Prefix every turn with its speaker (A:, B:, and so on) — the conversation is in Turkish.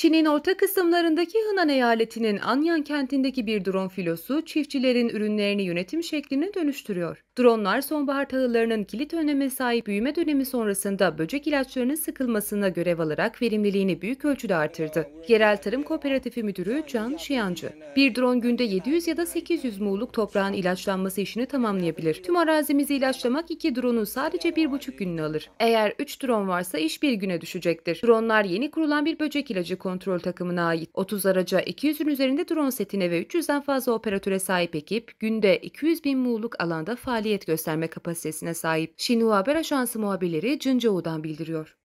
A: Çin'in orta kısımlarındaki Hınan eyaletinin Anyan kentindeki bir drone filosu çiftçilerin ürünlerini yönetim şekline dönüştürüyor. Dronelar sonbahar tahıllarının kilit öneme sahip büyüme dönemi sonrasında böcek ilaçlarının sıkılmasına görev alarak verimliliğini büyük ölçüde artırdı. Yerel Tarım Kooperatifi Müdürü Can Şiyancı, bir drone günde 700 ya da 800 muğluk toprağın ilaçlanması işini tamamlayabilir. Tüm arazimizi ilaçlamak iki drone'un sadece bir buçuk gününü alır. Eğer 3 drone varsa iş bir güne düşecektir. Dronelar yeni kurulan bir böcek ilacı konu kontrol takımına ait 30 araca 200'ün üzerinde drone setine ve 300'den fazla operatöre sahip ekip günde 200 bin muğluk alanda faaliyet gösterme kapasitesine sahip. Şinhua Haber Ajansı muhabirleri Cıncıo'dan bildiriyor.